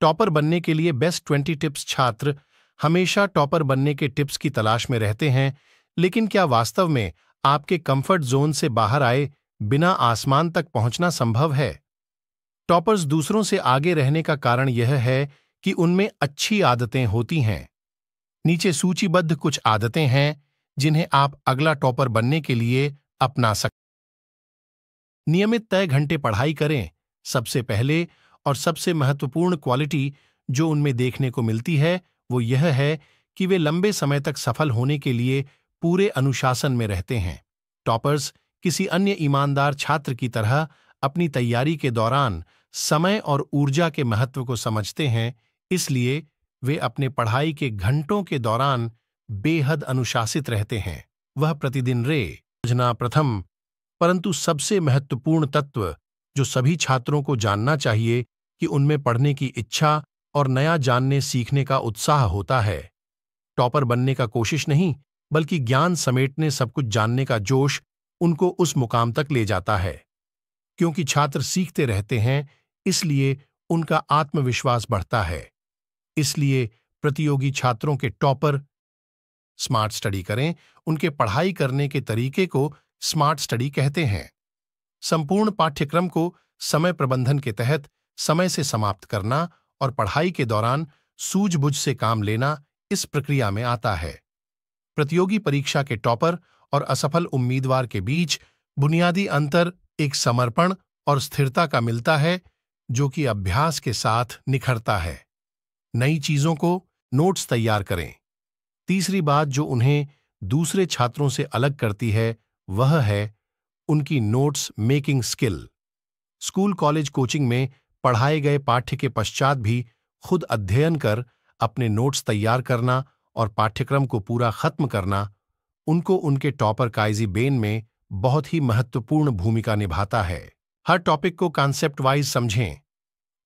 topper बनने के लिए बेस्ट ट्वेंटी टिप्स छात्र हमेशा टॉपर बनने के टिप्स की तलाश में रहते हैं लेकिन क्या वास्तव में आपके कंफर्ट जोन से बाहर आए बिना आसमान तक पहुंचना संभव है टॉपर्स दूसरों से आगे रहने का कारण यह है कि उनमें अच्छी आदतें होती हैं नीचे सूचीबद्ध कुछ आदतें हैं जिन्हें आप अगला टॉपर बनने के लिए अपना सकते नियमित तय घंटे पढ़ाई करें सबसे पहले और सबसे महत्वपूर्ण क्वालिटी जो उनमें देखने को मिलती है वो यह है कि वे लंबे समय तक सफल होने के लिए पूरे अनुशासन में रहते हैं टॉपर्स किसी अन्य ईमानदार छात्र की तरह अपनी तैयारी के दौरान समय और ऊर्जा के महत्व को समझते हैं इसलिए वे अपने पढ़ाई के घंटों के दौरान बेहद अनुशासित रहते हैं वह प्रतिदिन रे योजना प्रथम परंतु सबसे महत्वपूर्ण तत्व जो सभी छात्रों को जानना चाहिए कि उनमें पढ़ने की इच्छा और नया जानने सीखने का उत्साह होता है टॉपर बनने का कोशिश नहीं बल्कि ज्ञान समेटने सब कुछ जानने का जोश उनको उस मुकाम तक ले जाता है क्योंकि छात्र सीखते रहते हैं इसलिए उनका आत्मविश्वास बढ़ता है इसलिए प्रतियोगी छात्रों के टॉपर स्मार्ट स्टडी करें उनके पढ़ाई करने के तरीके को स्मार्ट स्टडी कहते हैं संपूर्ण पाठ्यक्रम को समय प्रबंधन के तहत समय से समाप्त करना और पढ़ाई के दौरान सूझबूझ से काम लेना इस प्रक्रिया में आता है प्रतियोगी परीक्षा के टॉपर और असफल उम्मीदवार के बीच बुनियादी अंतर एक समर्पण और स्थिरता का मिलता है जो कि अभ्यास के साथ निखरता है नई चीजों को नोट्स तैयार करें तीसरी बात जो उन्हें दूसरे छात्रों से अलग करती है वह है उनकी notes making skill school college coaching में पढ़ाए गए पाठ्य के पश्चात भी खुद अध्ययन कर अपने नोट्स तैयार करना और पाठ्यक्रम को पूरा खत्म करना उनको उनके टॉपर काइजी बेन में बहुत ही महत्वपूर्ण भूमिका निभाता है हर टॉपिक को कॉन्सेप्ट वाइज समझें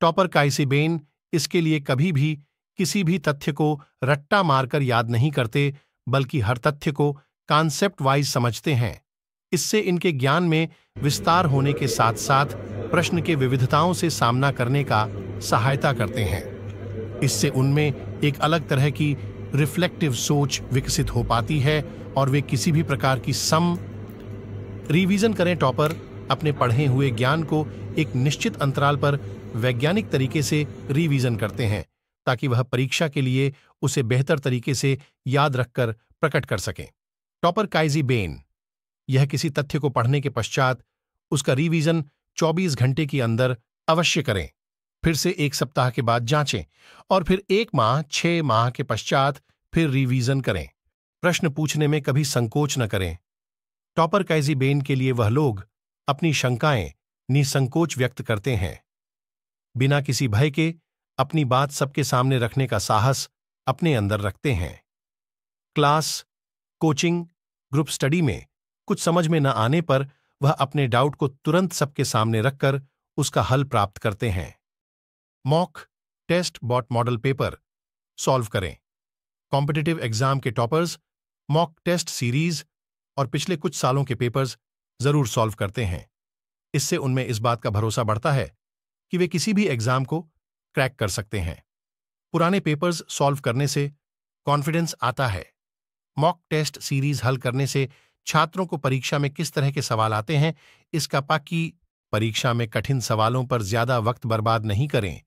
टॉपर बेन इसके लिए कभी भी किसी भी तथ्य को रट्टा मारकर याद नहीं करते बल्कि हर तथ्य को कॉन्सेप्ट वाइज समझते हैं इससे इनके ज्ञान में विस्तार होने के साथ साथ प्रश्न के विविधताओं से सामना करने का सहायता करते हैं इससे उनमें एक अलग तरह की रिफ्लेक्टिव सोच विकसित हो पाती है और वे किसी भी प्रकार की सम रिवीजन करें टॉपर अपने पढ़े हुए ज्ञान को एक निश्चित अंतराल पर वैज्ञानिक तरीके से रिवीजन करते हैं ताकि वह परीक्षा के लिए उसे बेहतर तरीके से याद रखकर प्रकट कर सकें टॉपर काइजी बेन यह किसी तथ्य को पढ़ने के पश्चात उसका रिवीजन 24 घंटे के अंदर अवश्य करें फिर से एक सप्ताह के बाद जांचें और फिर एक माह छह माह के पश्चात फिर रिवीजन करें प्रश्न पूछने में कभी संकोच न करें टॉपर कैजी बेन के लिए वह लोग अपनी शंकाएं निसंकोच व्यक्त करते हैं बिना किसी भय के अपनी बात सबके सामने रखने का साहस अपने अंदर रखते हैं क्लास कोचिंग ग्रुप स्टडी में कुछ समझ में न आने पर वह अपने डाउट को तुरंत सबके सामने रखकर उसका हल प्राप्त करते हैं मॉक टेस्ट बॉट मॉडल पेपर सॉल्व करें कॉम्पिटिटिव एग्जाम के टॉपर्स मॉक टेस्ट सीरीज और पिछले कुछ सालों के पेपर्स जरूर सॉल्व करते हैं इससे उनमें इस बात का भरोसा बढ़ता है कि वे किसी भी एग्जाम को क्रैक कर सकते हैं पुराने पेपर्स सॉल्व करने से कॉन्फिडेंस आता है मॉक टेस्ट सीरीज हल करने से छात्रों को परीक्षा में किस तरह के सवाल आते हैं इसका पाकि परीक्षा में कठिन सवालों पर ज्यादा वक्त बर्बाद नहीं करें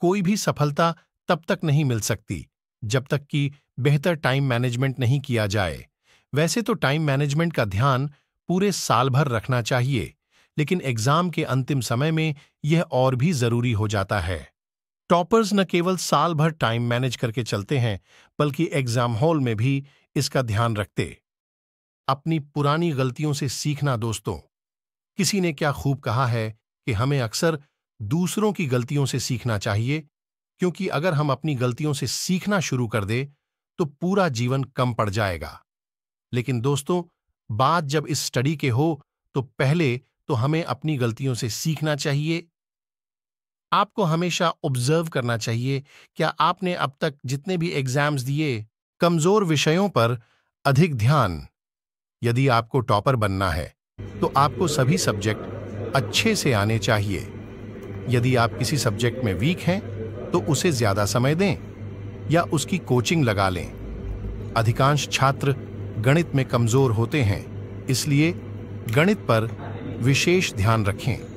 कोई भी सफलता तब तक नहीं मिल सकती जब तक कि बेहतर टाइम मैनेजमेंट नहीं किया जाए वैसे तो टाइम मैनेजमेंट का ध्यान पूरे साल भर रखना चाहिए लेकिन एग्जाम के अंतिम समय में यह और भी जरूरी हो जाता है टॉपर्स न केवल साल भर टाइम मैनेज करके चलते हैं बल्कि एग्जाम हॉल में भी इसका ध्यान रखते अपनी पुरानी गलतियों से सीखना दोस्तों किसी ने क्या खूब कहा है कि हमें अक्सर दूसरों की गलतियों से सीखना चाहिए क्योंकि अगर हम अपनी गलतियों से सीखना शुरू कर दें तो पूरा जीवन कम पड़ जाएगा लेकिन दोस्तों बात जब इस स्टडी के हो तो पहले तो हमें अपनी गलतियों से सीखना चाहिए आपको हमेशा ऑब्जर्व करना चाहिए क्या आपने अब तक जितने भी एग्जाम्स दिए कमजोर विषयों पर अधिक ध्यान यदि आपको टॉपर बनना है तो आपको सभी सब्जेक्ट अच्छे से आने चाहिए यदि आप किसी सब्जेक्ट में वीक हैं तो उसे ज्यादा समय दें या उसकी कोचिंग लगा लें अधिकांश छात्र गणित में कमजोर होते हैं इसलिए गणित पर विशेष ध्यान रखें